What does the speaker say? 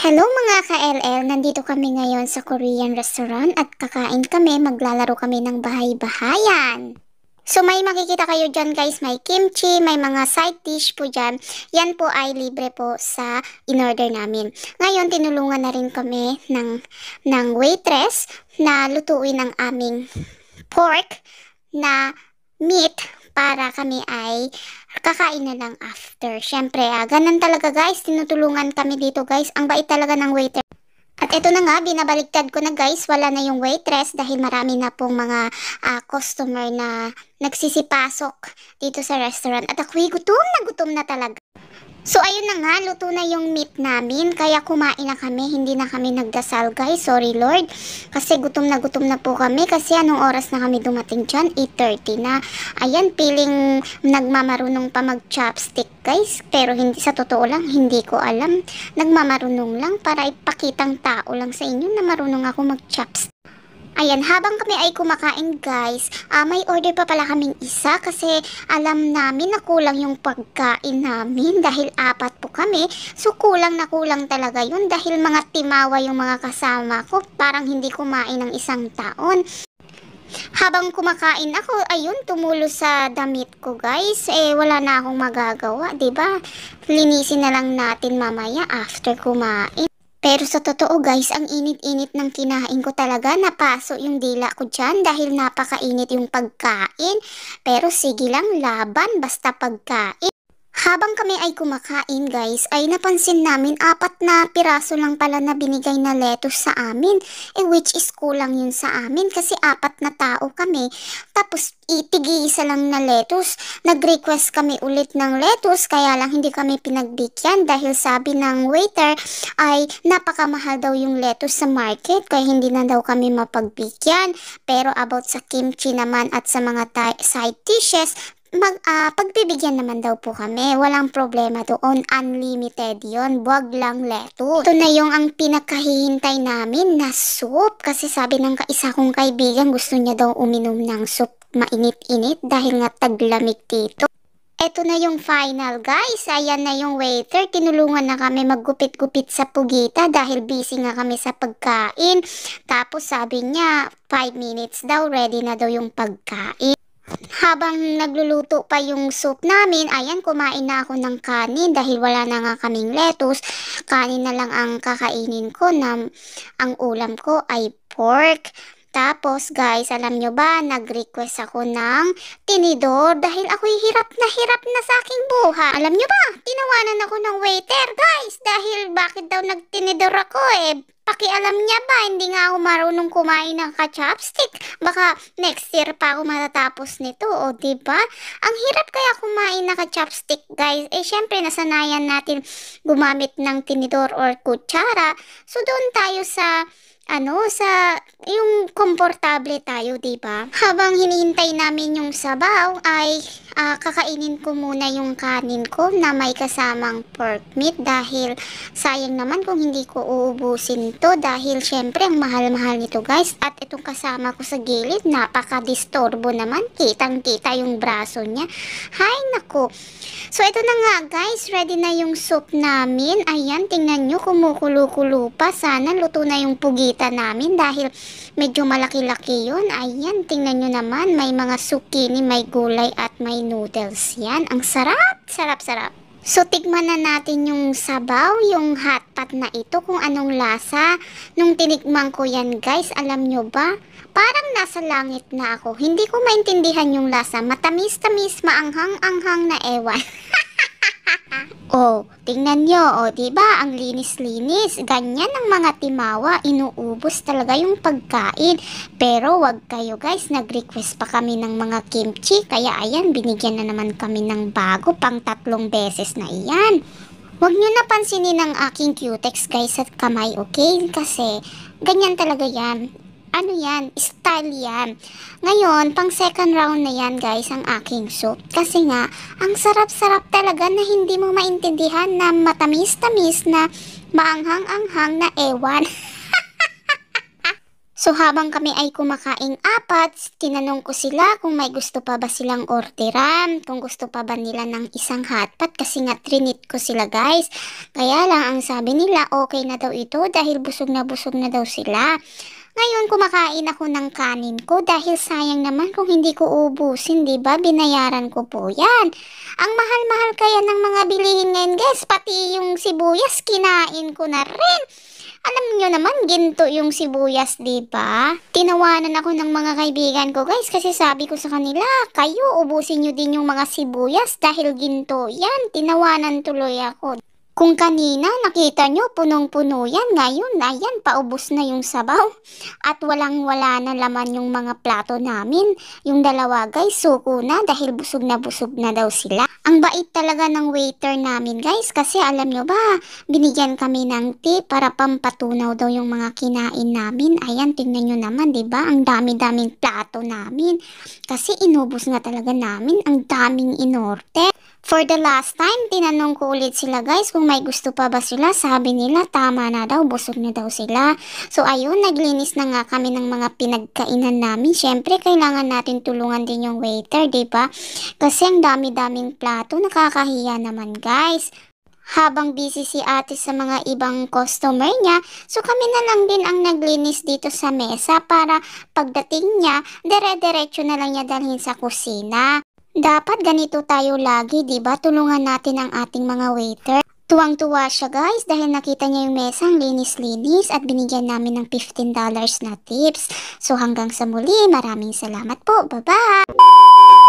Hello mga ka-LL! Nandito kami ngayon sa Korean restaurant at kakain kami, maglalaro kami ng bahay-bahayan. So may makikita kayo dyan guys, may kimchi, may mga side dish po dyan. Yan po ay libre po sa in-order namin. Ngayon tinulungan na rin kami ng, ng waitress na lutuin ang aming pork na meat para kami ay kakain na lang after. Siyempre, ah, ganun talaga guys, tinutulungan kami dito guys. Ang bait talaga ng waiter. At ito na nga, binabaliktad ko na guys, wala na yung waitress dahil marami na pong mga uh, customer na nagsisipasok dito sa restaurant. At ako'y gutom na gutom na talaga. So ayun na nga, luto na yung meat namin. Kaya kumain na kami, hindi na kami nagdasal guys. Sorry Lord. Kasi gutom na gutom na po kami. Kasi anong oras na kami dumating dyan? 8.30 na. Ayan, feeling nagmamarunong pa mag chopstick guys. Pero hindi sa totoo lang, hindi ko alam. Nagmamarunong lang para ipakitang tao lang sa inyo na marunong ako mag chopstick Ayan, habang kami ay kumakain guys, uh, may order pa pala kaming isa kasi alam namin na kulang yung pagkain namin dahil apat po kami. So kulang na kulang talaga yun dahil mga timawa yung mga kasama ko. Parang hindi kumain ng isang taon. Habang kumakain ako, ayun, tumulo sa damit ko, guys. Eh, wala na akong magagawa, ba diba? Linisin na lang natin mamaya after kumain. Pero sa totoo guys, ang init-init ng kinain ko talaga. Napaso yung dila ko dyan dahil napakainit yung pagkain. Pero sige lang, laban basta pagkain. Habang kami ay kumakain guys, ay napansin namin apat na piraso lang pala na binigay na lettuce sa amin. Eh which is kulang yun sa amin kasi apat na tao kami. Tapos itigi itigisa lang na lettuce. Nag-request kami ulit ng lettuce kaya lang hindi kami pinagbigyan dahil sabi ng waiter ay napakamahal daw yung lettuce sa market kaya hindi na daw kami mapagbigyan. Pero about sa kimchi naman at sa mga side dishes, mag, uh, pagbibigyan naman daw po kami. Walang problema doon. Unlimited yon Buwag lang leto. Ito na yung ang pinakahihintay namin na soup. Kasi sabi ng kaisa kong kaibigan, gusto niya daw uminom ng soup mainit-init dahil nga taglamig dito. Ito na yung final guys. Ayan na yung waiter. Tinulungan na kami maggupit-gupit sa pugita dahil busy nga kami sa pagkain. Tapos sabi niya 5 minutes daw ready na daw yung pagkain habang nagluluto pa yung soup namin, ayan, kumain na ako ng kanin dahil wala na nga kaming lettuce. Kanin na lang ang kakainin ko na ang ulam ko ay pork. Tapos guys, alam nyo ba, nag-request ako ng tinidor dahil ako'y hirap na hirap na sa aking buha. Alam nyo ba? tinawanan ako ng waiter, guys, dahil bakit daw nagtinidor ako eh. Pakialam niya ba, hindi nga ako marunong kumain ng ka-chopstick. Baka next year pa ako matatapos nito, o ba? Diba? Ang hirap kaya kumain na ka-chopstick, guys. Eh, syempre, nasanayan natin gumamit ng tinidor or kutsara. So, doon tayo sa ano, sa yung komportable tayo, 'di ba? Habang hinihintay namin yung sabaw ay uh, kakainin ko muna yung kanin ko na may kasamang pork meat dahil sayang naman kung hindi ko uubusin to dahil syempre ang mahal-mahal nito guys at itong kasama ko sa gilid napaka-disturbo naman kitang-kita yung braso niya hay nako so ito na nga guys ready na yung soup namin ayan tingnan niyo kumukulo-kulo pa sana luto na yung pugit nakita namin dahil medyo malaki-laki yun. Ayan, tingnan nyo naman, may mga zucchini, may gulay at may noodles. Yan, ang sarap, sarap, sarap. So, tigman na natin yung sabaw, yung hot pot na ito, kung anong lasa. Nung tinikman ko yan, guys, alam nyo ba? Parang nasa langit na ako. Hindi ko maintindihan yung lasa. Matamis-tamis, maanghang-anghang na ewan. oh, tingnan nyo, oh, diba? Ang linis-linis. Ganyan ang mga timawa. Inuubos talaga yung pagkain. Pero wag kayo guys, nag-request pa kami ng mga kimchi. Kaya ayan, binigyan na naman kami ng bago pang tatlong beses na iyan. Huwag nyo napansinin ang aking cutex guys at kamay, okay? Kasi ganyan talaga yan ano yan, style yan. Ngayon, pang second round na yan guys ang aking soup. Kasi nga, ang sarap-sarap talaga na hindi mo maintindihan na matamis-tamis na maanghang-anghang na ewan. so habang kami ay kumakaing apat, tinanong ko sila kung may gusto pa ba silang orderan, kung gusto pa ba nila ng isang hotpot kasi nga trinit ko sila guys. Kaya lang ang sabi nila okay na daw ito dahil busog na busog na daw sila. Ngayon kumakain ako ng kanin ko dahil sayang naman kung hindi ko ubusin, 'di ba? Binayaran ko po 'yan. Ang mahal-mahal kaya ng mga bilihin ngayon, guys, pati yung sibuyas kinain ko na rin. Alam nyo naman, ginto yung sibuyas, di ba? Tinawanan ako ng mga kaibigan ko, guys, kasi sabi ko sa kanila, kayo, ubusin nyo din yung mga sibuyas dahil ginto yan. Tinawanan tuloy ako. Kung kanina nakita nyo punong-puno yan, ngayon ayan paubos na yung sabaw at walang-wala na laman yung mga plato namin. Yung dalawa guys suko na dahil busog na busog na daw sila. Ang bait talaga ng waiter namin guys kasi alam nyo ba binigyan kami ng tip para pampatunaw daw yung mga kinain namin. Ayan tingnan nyo naman ba diba? ang dami-daming plato namin kasi inubos na talaga namin ang daming inorte. For the last time, tinanong ko ulit sila guys kung may gusto pa ba sila. Sabi nila tama na daw, busog na daw sila. So ayun, naglinis na nga kami ng mga pinagkainan namin. Siyempre, kailangan natin tulungan din yung waiter, ba diba? Kasi ang dami-daming plato, nakakahiya naman guys habang busy si ate sa mga ibang customer niya, so kami na lang din ang naglinis dito sa mesa para pagdating niya, dere-derecho na lang niya dalhin sa kusina. Dapat ganito tayo lagi, 'di ba? Tulungan natin ang ating mga waiter. Tuwang-tuwa siya guys dahil nakita niya yung mesa ang linis-linis at binigyan namin ng $15 na tips. So hanggang sa muli, maraming salamat po. Bye-bye!